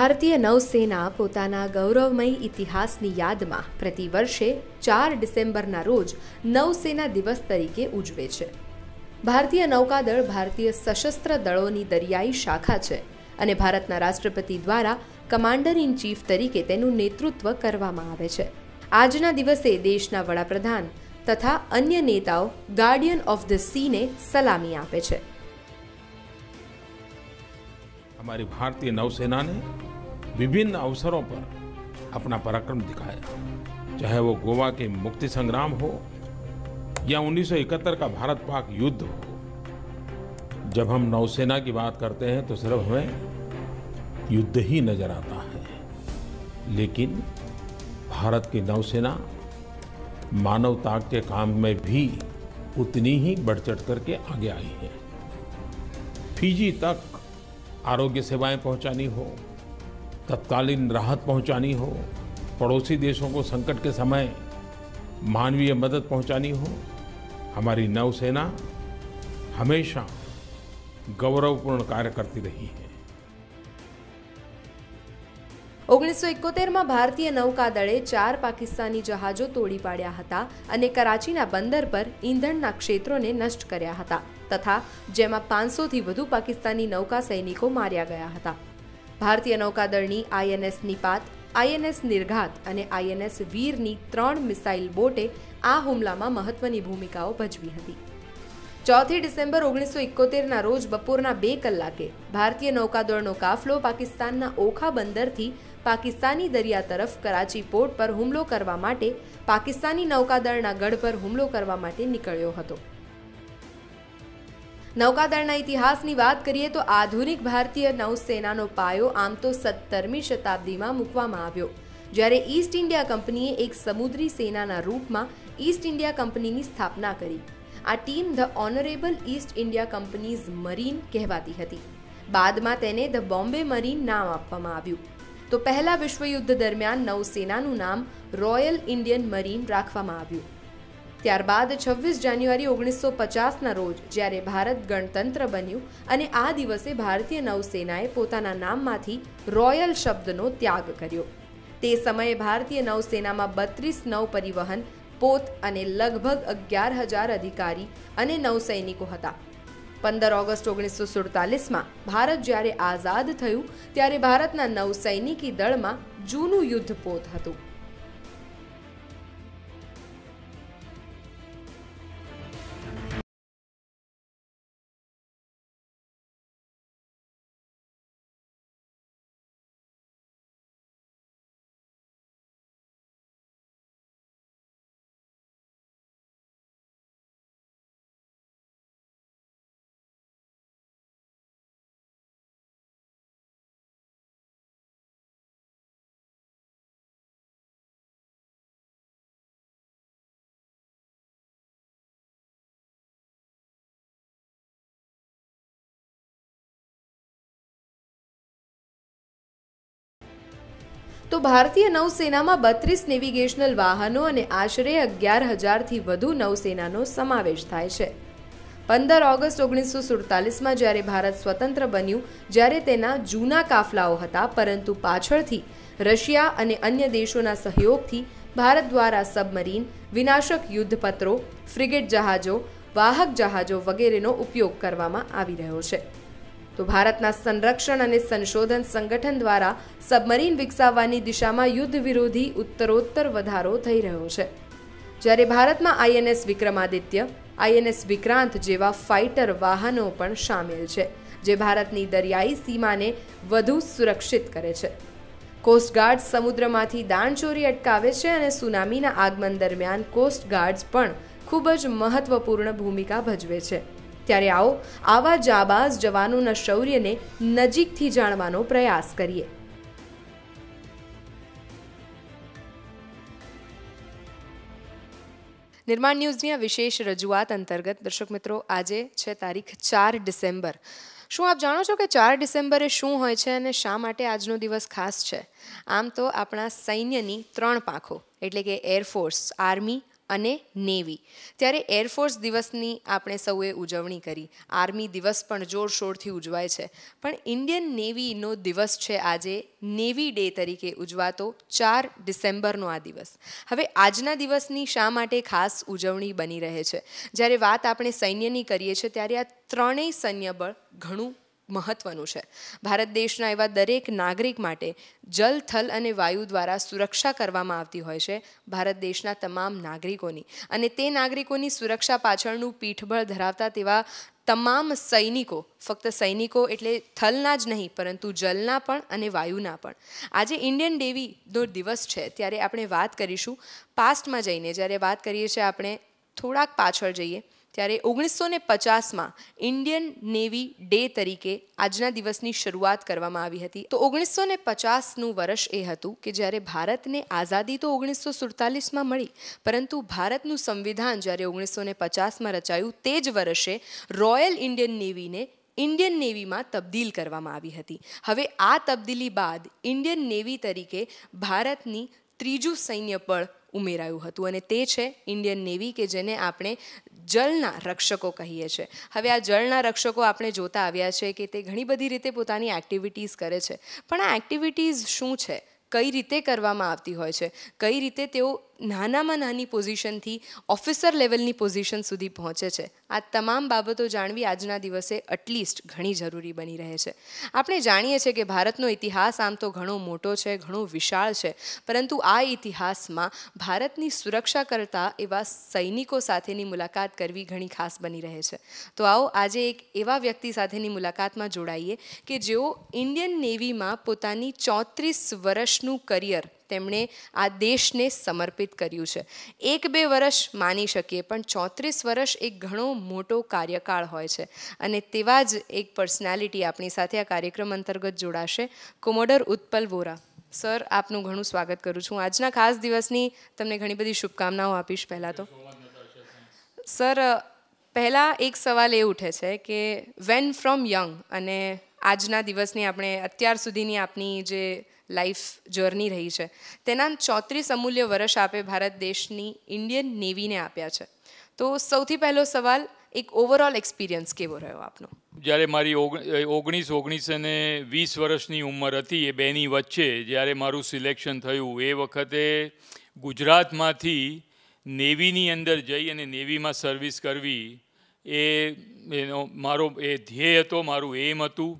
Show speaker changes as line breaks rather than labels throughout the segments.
ભારતીય નૌસેના પોતાના ગૌરવમય ઇતિહાસની યાદમાં પ્રતિ વર્ષે ચાર ડિસેમ્બરના રોજ નૌસેના દિવસ તરીકે ઉજવે છે ભારતીય નૌકાદળ ભારતીય સશસ્ત્ર દળોની દરિયાઈ શાખા છે અને ભારતના રાષ્ટ્રપતિ દ્વારા કમાન્ડર ઇન ચીફ તરીકે તેનું નેતૃત્વ કરવામાં આવે છે આજના દિવસે દેશના વડાપ્રધાન તથા અન્ય નેતાઓ ગાર્ડિયન ઓફ ધ સીને સલામી આપે છે
हमारी भारतीय नौसेना विभिन्न अवसरों पर अपना पराक्रम दिखाया चाहे वो गोवा के मुक्ति संग्राम हो या 1971 का भारत पाक युद्ध हो जब हम नौसेना की बात करते हैं तो सिर्फ हमें युद्ध ही नजर आता है लेकिन भारत की नौसेना मानवता के काम में भी उतनी ही बढ़ चढ़ करके आगे आई है फिजी तक आरोग्य सेवाएं पहुंचानी हो तत्कालीन राहत पहुंचानी हो पड़ोसी देशों को संकट के समय मानवीय मदद पहुंचानी हो हमारी नौसेना हमेशा ગૌરવપૂર્ણ કાર્ય કરતી રહી છે
ઓગણીસો એકોતેરમાં ભારતીય નૌકાદળે ચાર પાકિસ્તાની જહાજો તોડી પાડ્યા હતા અને કરાચીના બંદર પર ઈંધણના ક્ષેત્રોને નષ્ટ કર્યા હતા તથા જેમાં પાંચસોથી વધુ પાકિસ્તાની નૌકા સૈનિકો માર્યા ગયા હતા ભારતીય નૌકાદળની આઈએનએસ નિપાત આઈએનએસ નિર્ઘાત અને આઈએનએસ વીરની ત્રણ મિસાઇલ બોટે આ હુમલામાં મહત્વની ભૂમિકાઓ ભજવી હતી ચોથી ડિસેમ્બર ઓગણીસો એકોતેરના રોજ બપોરના બે કલાકે ભારતીય નૌકાદળનો કાફલો પાકિસ્તાનના ઓખા બંદરથી પાકિસ્તાની દરિયા તરફ કરાચી પોર્ટ પર હુમલો કરવા માટે પાકિસ્તાની નૌકાદળના ગઢ પર હુમલો કરવા માટે નીકળ્યો હતો નૌકાદળના ઇતિહાસની વાત કરીએ તો આધુનિક ભારતીય નૌસેનાનો પાયો આમ તો સત્તરમી શતાબ્દીમાં મૂકવામાં આવ્યો જ્યારે ઈસ્ટ ઇન્ડિયા કંપનીએ એક સમુદ્રી સેનાના રૂપમાં ઈસ્ટ ઇન્ડિયા કંપનીની સ્થાપના કરી આ team the honourable East India company's marine કહેવાતી હતી બાદમાં તેને ધ બોમ્બે મરીન નામ આપવામાં આવ્યું તો પહેલા વિશ્વયુદ્ધ દરમિયાન નૌસેનાનું નામ રોયલ ઇન્ડિયન મરીન રાખવામાં આવ્યું ત્યારબાદ છવ્વીસ જાન્યુઆરી ઓગણીસો પચાસના રોજ જ્યારે ભારત ગણતંત્ર બન્યું અને આ દિવસે ભારતીય નૌસેનાએ પોતાના નામમાંથી રોયલ શબ્દનો ત્યાગ કર્યો તે સમયે ભારતીય નૌસેનામાં બત્રીસ નૌ પરિવહન પોત અને લગભગ અગિયાર હજાર અધિકારી અને નૌસૈનિકો હતા પંદર ઓગસ્ટ ઓગણીસો સુડતાલીસમાં ભારત જ્યારે આઝાદ થયું ત્યારે ભારતના નૌસૈનિકી દળમાં જૂનું યુદ્ધ પોત હતું તો ભારતીય નૌસેનામાં બત્રીસ નેવિગેશનલ વાહનો અને આશરે અગિયાર હજારથી વધુ નૌસેનાનો સમાવેશ થાય છે પંદર ઓગસ્ટ ઓગણીસો સુડતાલીસમાં જ્યારે ભારત સ્વતંત્ર બન્યું જ્યારે તેના જૂના કાફલાઓ હતા પરંતુ પાછળથી રશિયા અને અન્ય દેશોના સહયોગથી ભારત દ્વારા સબમરીન વિનાશક યુદ્ધપત્રો ફ્રિગેટ જહાજો વાહક જહાજો વગેરેનો ઉપયોગ કરવામાં આવી રહ્યો છે તો ભારતના સંરક્ષણ અને સંશોધન સંગઠન દ્વારા સબમરીન વિકસાવવાની દિશામાં યુદ્ધ વિરોધી ઉત્તરોત્તર વધારો થઈ રહ્યો છે જ્યારે ભારતમાં આઈએનએસ વિક્રમાદિત્ય આઈએનએસ વિક્રાંત જેવા ફાઇટર વાહનો પણ સામેલ છે જે ભારતની દરિયાઈ સીમાને વધુ સુરક્ષિત કરે છે કોસ્ટગાર્ડ સમુદ્રમાંથી દાણચોરી અટકાવે છે અને સુનામીના આગમન દરમિયાન કોસ્ટગાર્ડ્સ પણ ખૂબ જ મહત્વપૂર્ણ ભૂમિકા ભજવે છે ત્યારે આવો આવા જાબાઝ જવાનોના શૌર્યને નજીકથી જાણવાનો પ્રયાસ કરીએ નિર્માણ ન્યૂઝની આ વિશેષ રજૂઆત અંતર્ગત દર્શક મિત્રો આજે છે તારીખ ચાર ડિસેમ્બર શું આપ જાણો છો કે ચાર ડિસેમ્બરે શું હોય છે અને શા માટે આજનો દિવસ ખાસ છે આમ તો આપણા સૈન્યની ત્રણ પાંખો એટલે કે એરફોર્સ આર્મી અને નેવી ત્યારે એરફોર્સ દિવસની આપણે સૌએ ઉજવણી કરી આર્મી દિવસ પણ જોરશોરથી ઉજવાય છે પણ ઇન્ડિયન નેવીનો દિવસ છે આજે નેવી ડે તરીકે ઉજવાતો ચાર ડિસેમ્બરનો આ દિવસ હવે આજના દિવસની શા માટે ખાસ ઉજવણી બની રહે છે જ્યારે વાત આપણે સૈન્યની કરીએ છીએ ત્યારે આ ત્રણેય સૈન્ય બળ ઘણું મહત્વનું છે ભારત દેશના એવા દરેક નાગરિક માટે જલ થલ અને વાયુ દ્વારા સુરક્ષા કરવામાં આવતી હોય છે ભારત દેશના તમામ નાગરિકોની અને તે નાગરિકોની સુરક્ષા પાછળનું પીઠબળ ધરાવતા તેવા તમામ સૈનિકો ફક્ત સૈનિકો એટલે થલના જ નહીં પરંતુ જલના પણ અને વાયુના પણ આજે ઇન્ડિયન ડેવીનો દિવસ છે ત્યારે આપણે વાત કરીશું પાસ્ટમાં જઈને જ્યારે વાત કરીએ છીએ આપણે થોડાક પાછળ જઈએ ત્યારે ઓગણીસો ને પચાસમાં ઇન્ડિયન નેવી ડે તરીકે આજના દિવસની શરૂઆત કરવામાં આવી હતી તો ઓગણીસો ને પચાસનું વર્ષ એ હતું કે જ્યારે ભારતને આઝાદી તો ઓગણીસો સુડતાલીસમાં મળી પરંતુ ભારતનું સંવિધાન જ્યારે ઓગણીસો ને પચાસમાં રચાયું તે જ વર્ષે રોયલ ઇન્ડિયન નેવીને ઇન્ડિયન નેવીમાં તબદીલ કરવામાં આવી હતી હવે આ તબદીલી બાદ ઇન્ડિયન નેવી તરીકે ભારતની ત્રીજું સૈન્ય બળ ઉમેરાયું હતું અને તે છે ઇન્ડિયન નેવી કે જેને આપણે જળના રક્ષકો કહીએ છીએ હવે આ જળના રક્ષકો આપણે જોતા આવ્યા છે કે તે ઘણી બધી રીતે પોતાની એક્ટિવિટીઝ કરે છે પણ આ એક્ટિવિટીઝ શું છે કઈ રીતે કરવામાં આવતી હોય છે કઈ રીતે તેઓ નાનામાં નાની પોઝિશનથી ઓફિસર લેવલની પોઝિશન સુધી પહોંચે છે આ તમામ બાબતો જાણવી આજના દિવસે એટલીસ્ટ ઘણી જરૂરી બની રહે છે આપણે જાણીએ છીએ કે ભારતનો ઇતિહાસ આમ તો ઘણો મોટો છે ઘણો વિશાળ છે પરંતુ આ ઇતિહાસમાં ભારતની સુરક્ષા કરતા એવા સૈનિકો સાથેની મુલાકાત કરવી ઘણી ખાસ બની રહે છે તો આવો આજે એક એવા વ્યક્તિ સાથેની મુલાકાતમાં જોડાઈએ કે જેઓ ઇન્ડિયન નેવીમાં પોતાની ચોત્રીસ વર્ષનું કરિયર તેમણે આ દેશને સમર્પિત કર્યું છે એક બે વર્ષ માની શકીએ પણ ચોત્રીસ વર્ષ એક ઘણો મોટો કાર્યકાળ હોય છે અને તેવા જ એક પર્સનાલિટી આપણી સાથે આ કાર્યક્રમ અંતર્ગત જોડાશે કોમોડર ઉત્પલ વોરા સર આપનું ઘણું સ્વાગત કરું છું આજના ખાસ દિવસની તમને ઘણી બધી શુભકામનાઓ આપીશ પહેલાં તો સર પહેલાં એક સવાલ એ ઉઠે છે કે વેન ફ્રોમ યંગ અને આજના દિવસની આપણે અત્યાર સુધીની આપની જે લાઈફ જર્ની રહી છે તેના ચોત્રીસ અમૂલ્ય વર્ષ આપે ભારત દેશની ઇન્ડિયન નેવીને આપ્યા છે તો સૌથી પહેલો સવાલ એક ઓવરઓલ એક્સપિરિયન્સ કેવો રહ્યો આપનો
જ્યારે મારી ઓગણીસ ઓગણીસ અને વીસ વર્ષની ઉંમર હતી એ બેની વચ્ચે જ્યારે મારું સિલેક્શન થયું એ વખતે ગુજરાતમાંથી નેવીની અંદર જઈ અને નેવીમાં સર્વિસ કરવી એનો મારો એ ધ્યેય હતો મારું એમ હતું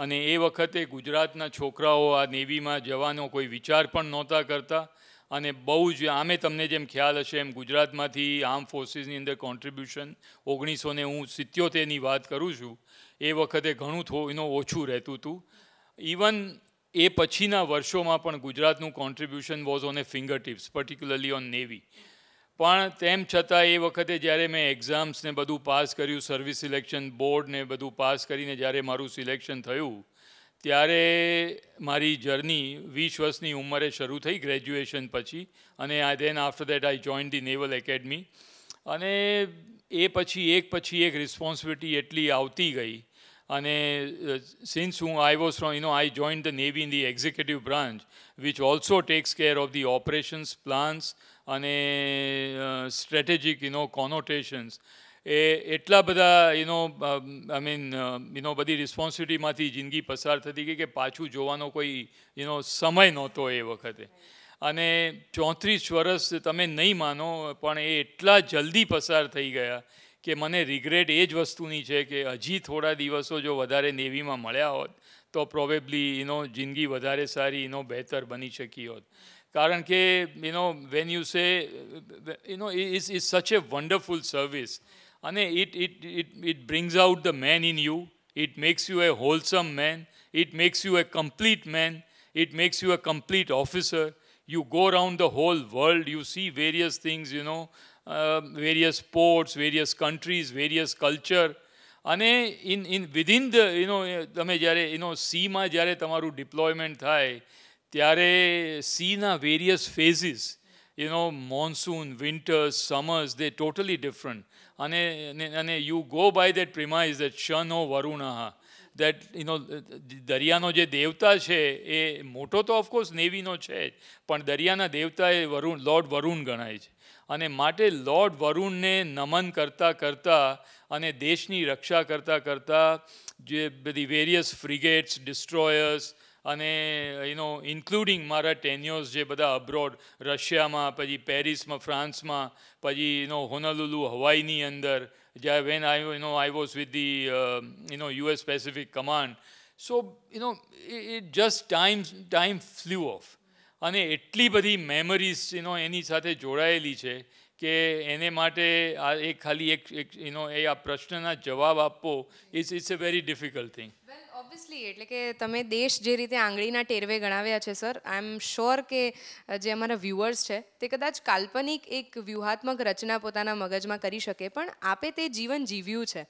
અને એ વખતે ગુજરાતના છોકરાઓ આ નેવીમાં જવાનો કોઈ વિચાર પણ નહોતા કરતા અને બહુ જ આમે તમને જેમ ખ્યાલ હશે એમ ગુજરાતમાંથી આર્મ ફોર્સીસની અંદર કોન્ટ્રીબ્યુશન ઓગણીસો ને હું સિત્યોતેરની વાત કરું છું એ વખતે ઘણું થોડું ઓછું રહેતું હતું ઇવન એ પછીના વર્ષોમાં પણ ગુજરાતનું contribution was on a finger tips particularly on navy પણ તેમ છતાં એ વખતે જ્યારે મેં એક્ઝામ્સને બધું પાસ કર્યું સર્વિસ સિલેક્શન બોર્ડને બધું પાસ કરીને જ્યારે મારું સિલેક્શન થયું ત્યારે મારી જર્ની વીસ વર્ષની ઉંમરે શરૂ થઈ ગ્રેજ્યુએશન પછી અને I then after that I join the naval academy અને એ પછી એક પછી એક રિસ્પોન્સિબિલિટી એટલી આવતી ગઈ અને સિન્સ હું I was from you know I join the navy in the executive branch which also takes care of the operations plans અને સ્ટ્રેટેજિક યુનો કોનોટેશન્સ એ એટલા બધા યુનો આઈ મીન યુનો બધી રિસ્પોન્સિબિલિટીમાંથી જિંદગી પસાર થતી ગઈ કે પાછું જોવાનો કોઈ યુનો સમય નહોતો એ વખતે અને ચોત્રીસ વર્ષ તમે નહીં માનો પણ એ એટલા જલ્દી પસાર થઈ ગયા કે મને રિગ્રેટ એ જ વસ્તુની છે કે હજી થોડા દિવસો જો વધારે નેવીમાં મળ્યા હોત તો પ્રોબેબલી એનો જિંદગી વધારે સારી એનો બહેતર બની શકી હોત કારણ કે you know when you say you know is is such a wonderful service અને it it it it brings out the man in you it makes you a wholesome man it makes you a complete man it makes you a complete officer you go around the whole world, you see various things, you know, uh, various sports, various countries, various culture. અને in in within the you know તમે જ્યારે you know સીમાં જ્યારે તમારું deployment થાય ત્યારે સીના various phases you know monsoon winters summers they totally different અને અને you go by that premise that શનો વરુણહ દેટ યુ નો દરિયાનો જે દેવતા છે એ મોટો તો ઓફકોર્સ નેવીનો છે જ પણ દરિયાના દેવતા એ વરુણ લોર્ડ વરુણ ગણાય છે અને માટે લોર્ડ વરુણને નમન કરતાં કરતાં અને દેશની રક્ષા કરતાં કરતાં જે બધી વેરિયસ ફ્રિગેટ્સ ડિસ્ટ્રોયર્સ અને યુનો ઇન્ક્લુડિંગ મારા ટેન્યોર્સ જે બધા અબ્રોડ રશિયામાં પછી પેરિસમાં ફ્રાન્સમાં પછી યુ હોનલુલુ હવાઈની અંદર જ્યાં when I you know I was with the you know US Pacific Command so you know it just time time flew off અને એટલી બધી મેમરીઝ યુ એની સાથે જોડાયેલી છે કે એને માટે આ એક ખાલી એક યુ એ આ પ્રશ્નના જવાબ આપવો it's it's a very difficult thing
obviously એટલે કે તમે દેશ જે રીતે આંગળીના ટેરવે ગણાવ્યા છે સર આઈ એમ શ્યોર કે જે અમારા વ્યુઅર્સ છે તે કદાચ કાલ્પનિક એક વ્યૂહાત્મક રચના પોતાના મગજમાં કરી શકે પણ આપે તે જીવન જીવ્યું છે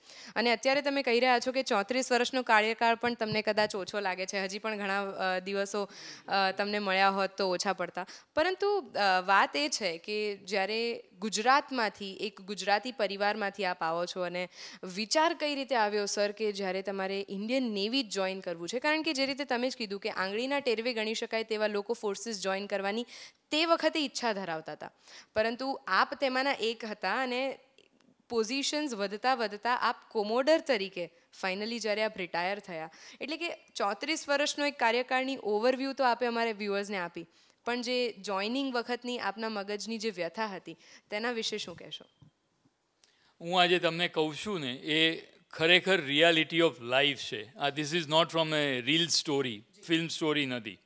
અને અત્યારે તમે કહી રહ્યા છો કે ચોત્રીસ વર્ષનો કાર્યકાળ પણ તમને કદાચ ઓછો લાગે છે હજી પણ ઘણા દિવસો તમને મળ્યા હોત તો ઓછા પડતા પરંતુ વાત એ છે કે જ્યારે ગુજરાતમાંથી એક ગુજરાતી પરિવારમાંથી આપ આવો છો અને વિચાર કઈ રીતે આવ્યો સર કે જ્યારે તમારે ઇન્ડિયન નેવી જ જોઈન કરવું છે કારણ કે જે રીતે તમે જ કીધું કે આંગળીના ટેરવે ગણી શકાય તેવા લોકો ફોર્સીસ જોઈન કરવાની તે વખતે ઈચ્છા ધરાવતા હતા પરંતુ આપ તેમાંના એક હતા અને પોઝિશન્સ વધતા વધતા આપ કોમોડર તરીકે ફાઇનલી જ્યારે આપ રિટાયર થયા એટલે કે ચોત્રીસ વર્ષનો એક કાર્યકાળની ઓવરવ્યૂ તો આપે અમારે વ્યૂઅર્સને આપી પણ જે જોઈનિંગ વખતની આપના મગજની જે વ્યથા હતી તેના વિશે શું કહેશો
હું આજે તમને કહું છું ને એ ખરેખર રિયાલિટી ઓફ લાઈફ છે આ this is not from a reel story film story નથી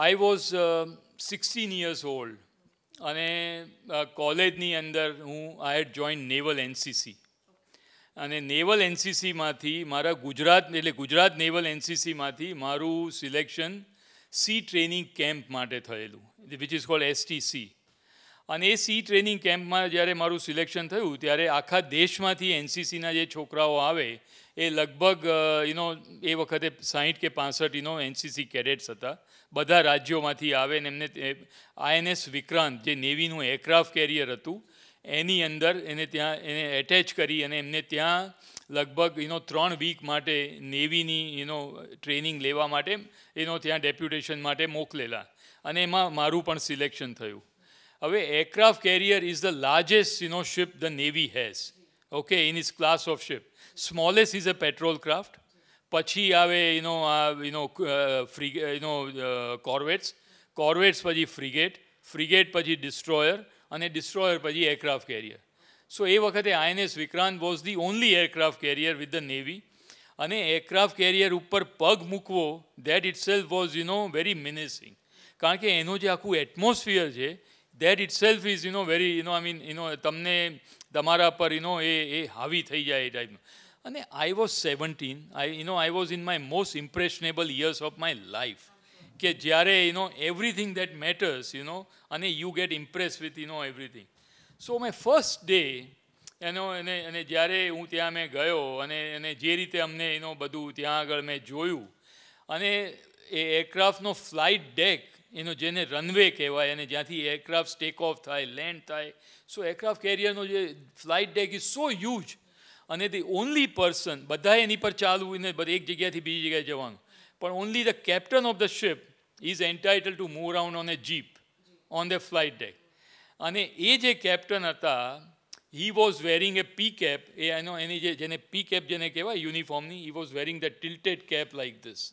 I was sixteen years old અને કોલેજની uh, અંદર હું I had join naval NCC અને નેવલ એનસીસીમાંથી મારા ગુજરાત એટલે ગુજરાત નેવલ એનસીસીમાંથી મારું સિલેક્શન સી ટ્રેનિંગ કેમ્પ માટે થયેલું વિચ ઇઝ કોલ્ડ એસટીસી અને એ સી ટ્રેનિંગ કેમ્પમાં જ્યારે મારું સિલેક્શન થયું ત્યારે આખા દેશમાંથી એનસીસીના જે છોકરાઓ આવે એ લગભગ યુનો એ વખતે સાહીઠ કે પાસઠ યુનો એનસીસી કેડેટ્સ હતા બધા રાજ્યોમાંથી આવે ને એમને આઈએનએસ વિક્રાંત જે નેવીનું એરક્રાફ્ટ કેરિયર હતું એની અંદર એને ત્યાં એને એટેચ કરી અને એમને ત્યાં લગભગ એનો ત્રણ વીક માટે નેવીની એનો ટ્રેનિંગ લેવા માટે એનો ત્યાં ડેપ્યુટેશન માટે મોકલેલા અને એમાં મારું પણ સિલેક્શન થયું હવે aircraft carrier is the largest you know ship the navy has okay in is class of ship smallest is a patrol craft પછી આવે એનો એનો ફ્રી એનો કોર્વેટ્સ કોર્વેટ્સ પછી ફ્રિગેટ ફ્રિગેટ પછી ડિસ્ટ્રોયર અને ડિસ્ટ્રોયર પછી એરક્રાફ્ટ કેરિયર સો એ વખતે INS Vikrant was the only aircraft carrier with the navy અને એરક્રાફ્ટ કેરિયર ઉપર પગ મૂકવો that it self was you know very મિનેસિંગ કારણ કે એનો જે આખું એટમોસ્ફિયર છે that it self is you know very you know I mean you તમને તમારા પર યુ એ એ હાવી થઈ જાય એ ટાઈપનું અને I was seventeen I you I was in my most impressionable years of my life કે જ્યારે you everything that matters you know અને you get impress with you everything so મેં ફર્સ્ટ ડે એનો એને અને જ્યારે હું ત્યાં મેં ગયો અને એને જે રીતે અમને એનો બધું ત્યાં આગળ મેં જોયું અને એ એરક્રાફ્ટનો ફ્લાઇટ ડેક એનો જેને રનવે કહેવાય અને જ્યાંથી એરક્રાફ્ટ ટેક ઓફ થાય લેન્ડ થાય સો એરક્રાફ્ટ કેરિયરનો જે flight deck is so huge અને ધી ઓનલી પર્સન બધા એની પર ચાલવું એને એક જગ્યાથી બીજી જગ્યાએ જવાનું પણ only the captain of the ship is entitle to move around on a jeep on the flight deck અને એ જે કેપ્ટન હતા he was wearing a P cap એ એનો એની જે જેને પી કેપ જેને કહેવાય યુનિફોર્મની he was wearing the tilted cap like this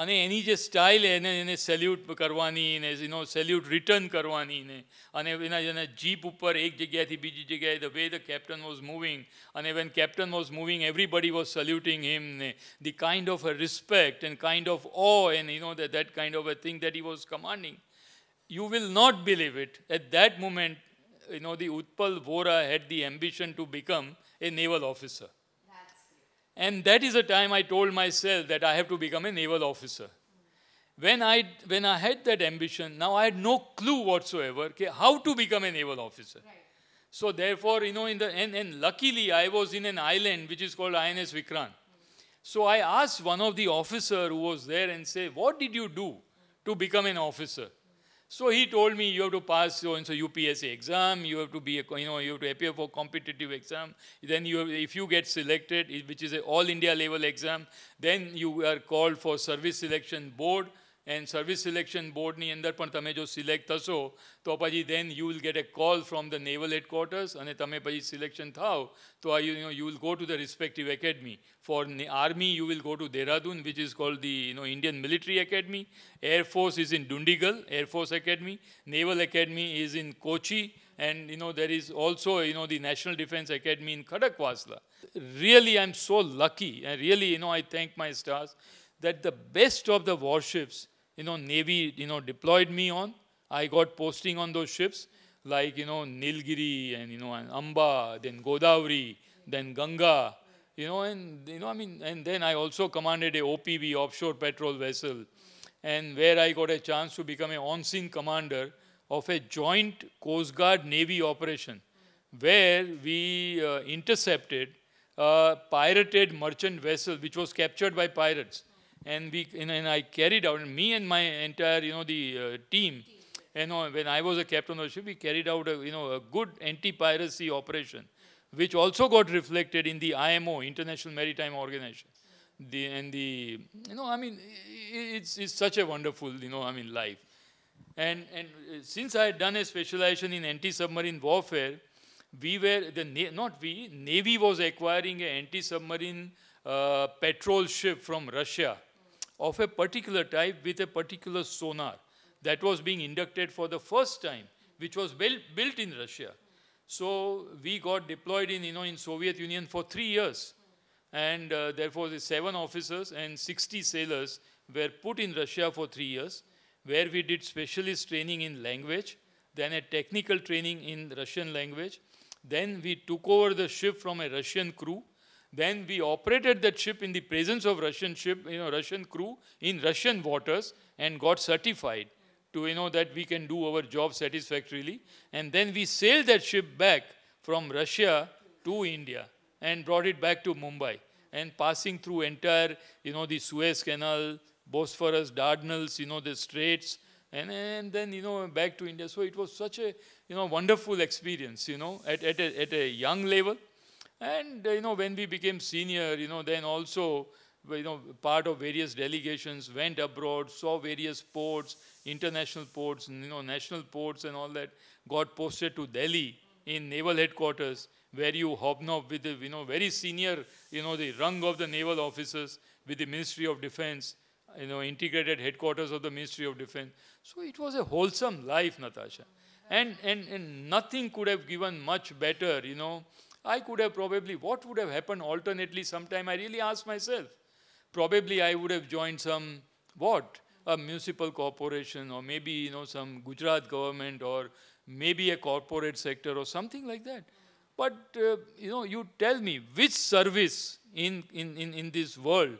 અને એની જે સ્ટાઇલ એને એને સેલ્યુટ કરવાની ને એનો સેલ્યુટ રિટર્ન કરવાની ને અને એના એના જીપ ઉપર એક જગ્યાએથી બીજી જગ્યાએ the way the captain was moving અને when captain was moving everybody was saluting him ને the kind of a respect and kind of awe and you know that that kind of a thing that he was commanding you will not believe it. At that moment, you know, the Utpal Vora had the ambition to become a naval officer. And that is the time I told myself that I have to become a naval officer. When I, when I had that ambition, now I had no clue whatsoever how to become a naval officer. Right. So therefore, you know, in the and, and luckily I was in an island which is called INS Vikrant. So I asked one of the officer who was there and say, what did you do to become an officer? So he told me, you have to pass so and so UPSC exam, you have to be, a, you know, you have to appear for competitive exam. Then you, if you get selected, which is an all India level exam, then you are called for service selection board. And service selection બોર્ડની અંદર પણ તમે જો select થશો તો પછી then you will get a call from the naval headquarters અને તમે પછી સિલેક્શન થાવ તો you know you will go to the respective academy for army you will go to Dehradun which is called the you know Indian military academy air force is in Dundigal air force academy naval academy is in Kochi and you know there is also you know the National Defense Academy in Kadakwasla. Really, I'm so lucky, and really, you know, I thank my stars that the best of the warships you know, Navy, you know, deployed me on. I got posting on those ships like, you know, Nilgiri and, you know, and Amba, then Godavari, then Ganga, you know, and, you know, I mean, and then I also commanded a OPV, offshore patrol vessel, and where I got a chance to become an on-scene commander of a joint Coast Guard Navy operation, where we uh, intercepted a pirated merchant vessel which was captured by pirates and we and, and I carried out me and my entire you know the uh, team, you know when I was a captain of the ship, we carried out a, you know a good anti-piracy operation, which also got reflected in the IMO International Maritime Organization. The and the you know I mean it's it's such a wonderful you know I mean life, and and uh, since I had done a specialization in anti-submarine warfare. We were the not we Navy was acquiring an anti-submarine uh, patrol ship from Russia, of a particular type with a particular sonar that was being inducted for the first time, which was built, in Russia. So we got deployed in, you know, in Soviet Union for three years. And uh, therefore, the seven officers and 60 sailors were put in Russia for three years, where we did specialist training in language, then a technical training in Russian language. Then we took over the ship from a Russian crew then we operated that ship in the presence of Russian ship, you know, Russian crew in Russian waters and got certified to, you know, that we can do our job satisfactorily. And then we sailed that ship back from Russia to India and brought it back to Mumbai and passing through entire, you know, the Suez Canal, Bosphorus, Dardanelles, you know, the straits, and, and then, you know, back to India. So it was such a, you know, wonderful experience, you know, at, at, a, at a young level. And, uh, you know, when we became senior, you know, then also, you know, part of various delegations went abroad, saw various ports, international ports, you know, national ports and all that, got posted to Delhi in naval headquarters, where you hobnob with the, you know, very senior, you know, the rung of the naval officers with the Ministry of Defense, you know, integrated headquarters of the Ministry of Defense. So it was a wholesome life, Natasha. And, and, and nothing could have given much better, you know, I could have probably, what would have happened alternately sometime? I really asked myself. Probably I would have joined some, what? A municipal corporation or maybe, you know, some Gujarat government or maybe a corporate sector or something like that. But, uh, you know, you tell me which service in, in, in, in this world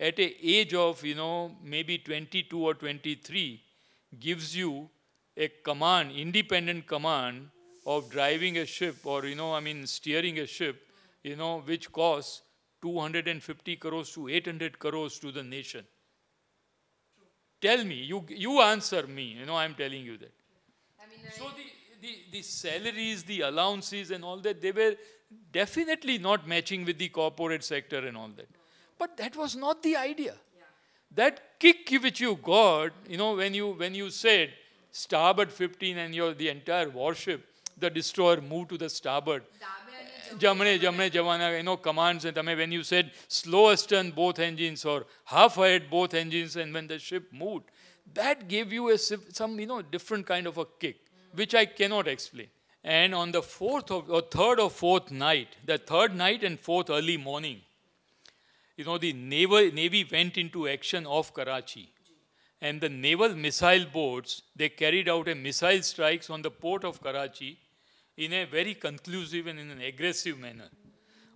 at a age of, you know, maybe 22 or 23 gives you a command, independent command of driving a ship or, you know, I mean, steering a ship, you know, which costs 250 crores to 800 crores to the nation. Tell me, you, you answer me, you know, I'm telling you that. I mean, so I the, the, the salaries, the allowances and all that, they were definitely not matching with the corporate sector and all that. But that was not the idea. Yeah. That kick which you got, you know, when you, when you said starboard 15 and your, the entire warship the destroyer moved to the starboard. Jamne, jamne, javana, you know, commands. And I mean, when you said slow astern both engines or half ahead both engines, and when the ship moved, that gave you a some, you know, different kind of a kick, which I cannot explain. And on the fourth of, or third or fourth night, the third night and fourth early morning, you know, the naval, Navy went into action off Karachi. And the naval missile boats, they carried out a missile strikes on the port of Karachi in a very conclusive and in an aggressive manner.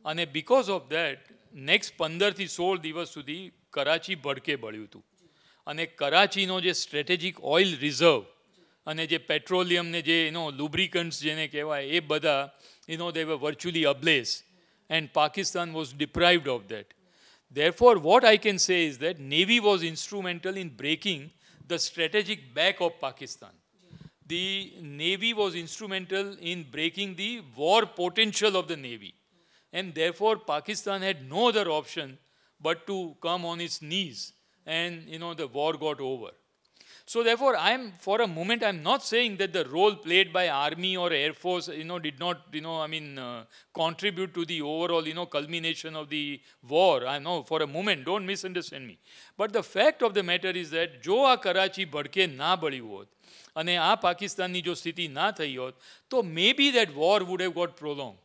And because of that, next 15 to 16 divas to Karachi badke badyutu. And Karachi no je strategic oil reserve, and je petroleum ne you know, lubricants jene kewa, e bada, you know, they were virtually ablaze. And Pakistan was deprived of that. Therefore, what I can say is that Navy was instrumental in breaking the strategic back of Pakistan the Navy was instrumental in breaking the war potential of the Navy. And therefore, Pakistan had no other option but to come on its knees. And, you know, the war got over. So therefore, I am for a moment, I am not saying that the role played by army or air force, you know, did not, you know, I mean, uh, contribute to the overall, you know, culmination of the war. I know for a moment, don't misunderstand me. But the fact of the matter is that jo Karachi badke na badi hoot, ane a Pakistani jo sthiti na thai So maybe that war would have got prolonged.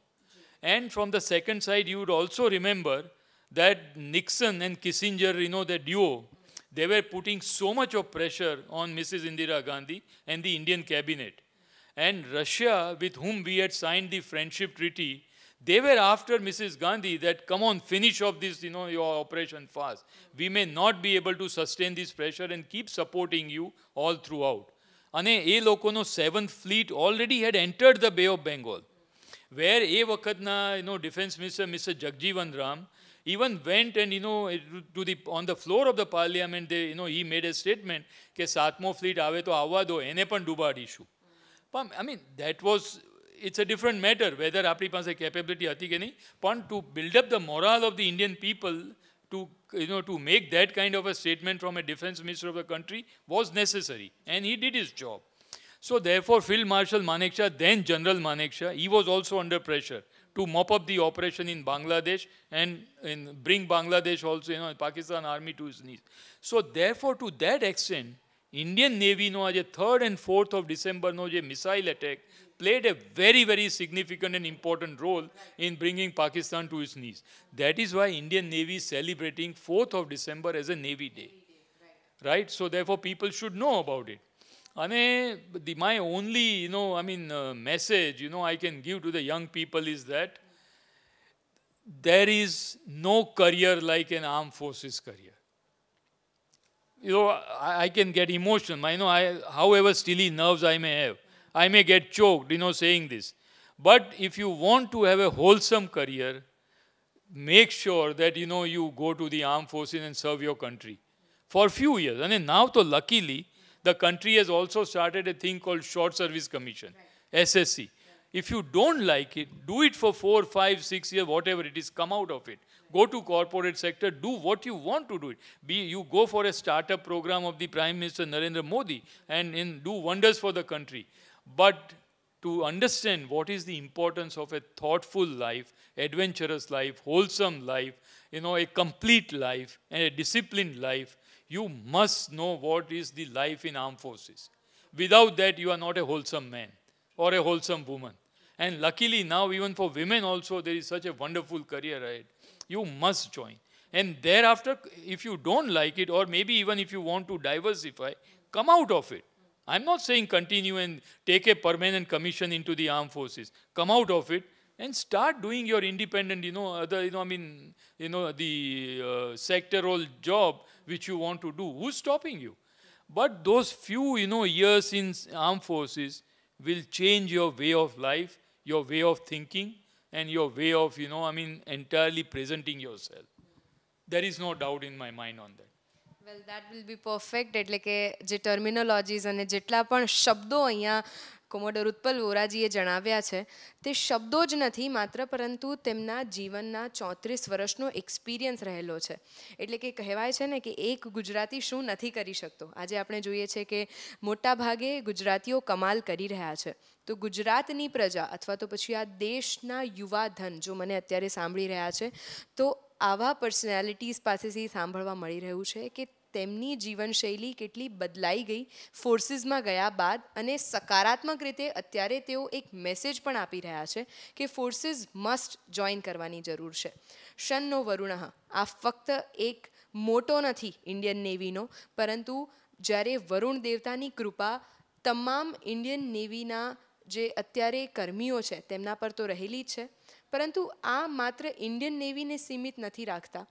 And from the second side, you would also remember that Nixon and Kissinger, you know, that duo, they were putting so much of pressure on Mrs. Indira Gandhi and the Indian cabinet. And Russia, with whom we had signed the friendship treaty, they were after Mrs. Gandhi that, come on, finish off this, you know, your operation fast. We may not be able to sustain this pressure and keep supporting you all throughout. અને એ લોકોનો seventh fleet already had entered the bay of Bengal where એ વખતના you know, defence minister mister Jagjivan Ram even went and, you know, to the, on the floor of the parliament, they, you know, he made a statement, કે સાતમો fleet આવે તો આવવા દો issue. પણ I mean, that was it's a different matter whether matter whether આપણી પાસે capability હતી કે નહીં to build up the morale of the Indian people to you know to make that kind of a statement from a defense minister of the country was necessary and he did his job so therefore field marshal manekshaw then general manekshaw he was also under pressure to mop up the operation in Bangladesh and, and bring Bangladesh also, you know, Pakistan army to its knees. So therefore, to that extent, Indian Navy third and fourth of December, you know, the missile attack played a very, very significant and important role in bringing Pakistan to its knees. That is why Indian Navy is celebrating 4th of December as a Navy Day. Right? So therefore, people should know about it. I mean, my only, you know, I mean, uh, message, you know, I can give to the young people is that there is no career like an armed forces career. You know, I, can get emotional. I know, however steely nerves I may have, I may get choked, you know, saying this. But if you want to have a wholesome career, make sure that, you know, you go to the armed forces and serve your country for a few years. And now, to luckily, the country has also started a thing called Short Service Commission, right. SSC. Yeah. If you don't like it, do it for four, five, six years, whatever it is, come out of it. Go to corporate sector, do what you want to do it. Be, you go for a startup program of the Prime Minister Narendra Modi and in, do wonders for the country. But to understand what is the importance of a thoughtful life, adventurous life, wholesome life, you know, a complete life and a disciplined life you must know what is the life in armed forces. Without that, you are not a wholesome man or a wholesome woman. And luckily now, even for women also, there is such a wonderful career ahead. You must join. And thereafter, if you don't like it, or maybe even if you want to diversify, come out of it. I'm not saying continue and take a permanent commission into the armed forces. Come out of it and start doing your independent, you know, you know, I mean, you know, the uh, sectoral job which you want to do. Who's stopping you? But those few, you know, years in armed forces will change your way of life, your way of thinking, and your way of, you know, I mean, entirely presenting yourself. There is no doubt in my mind on
that. will be perfect. Be perfect એટલે કે જે terminologies અને જેટલા પણ શબ્દો અહીંયા commodore ઉત્પલ વોરાજીએ જણાવ્યા છે તે શબ્દો જ નથી માત્ર પરંતુ તેમના જીવનના ચોત્રીસ વર્ષનો એક્સપિરિયન્સ રહેલો છે એટલે કે કહેવાય છે ને કે એક ગુજરાતી શું નથી કરી શકતો આજે આપણે જોઈએ છે કે મોટાભાગે ગુજરાતીઓ કમાલ કરી રહ્યા છે તો ગુજરાતની પ્રજા અથવા તો પછી આ દેશના યુવા ધન જો મને અત્યારે સાંભળી રહ્યા છે તો આવા પર્સનાલિટીઝ પાસેથી સાંભળવા મળી રહ્યું છે કે તેમની જીવનશૈલી કેટલી બદલાઈ ગઈ ફોર્સિસમાં ગયા બાદ અને સકારાત્મક રીતે અત્યારે તેઓ એક મેસેજ પણ આપી રહ્યા છે કે ફોર્સિસ મસ્ટ જોઈન કરવાની જરૂર છે શનનો વરુણઃ આ ફક્ત એક મોટો નથી ઇન્ડિયન નેવીનો પરંતુ જ્યારે વરુણ દેવતાની કૃપા તમામ ઇન્ડિયન નેવીના જે અત્યારે કર્મીઓ છે તેમના પર તો રહેલી જ છે પરંતુ આ માત્ર ઇન્ડિયન નેવીને સીમિત નથી રાખતા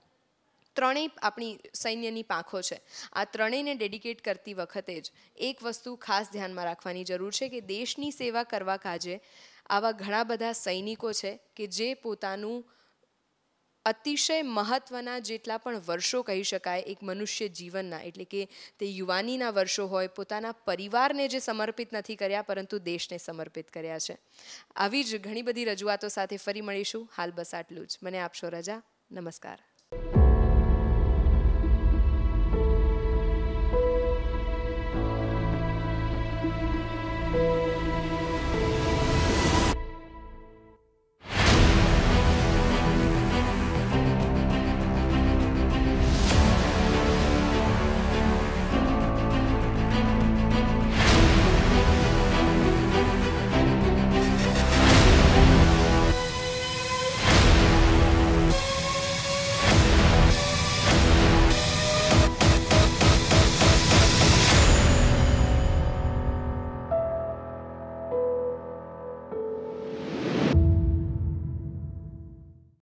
ત્રણેય આપણી સૈન્યની પાંખો છે આ ત્રણેયને ડેડિકેટ કરતી વખતે જ એક વસ્તુ ખાસ ધ્યાનમાં રાખવાની જરૂર છે કે દેશની સેવા કરવા કાજે આવા ઘણા બધા સૈનિકો છે કે જે પોતાનું અતિશય મહત્ત્વના જેટલા પણ વર્ષો કહી શકાય એક મનુષ્ય જીવનના એટલે કે તે યુવાનીના વર્ષો હોય પોતાના પરિવારને જે સમર્પિત નથી કર્યા પરંતુ દેશને સમર્પિત કર્યા છે આવી જ ઘણી બધી રજૂઆતો સાથે ફરી મળીશું હાલ બસ આટલું જ મને આપશો રજા નમસ્કાર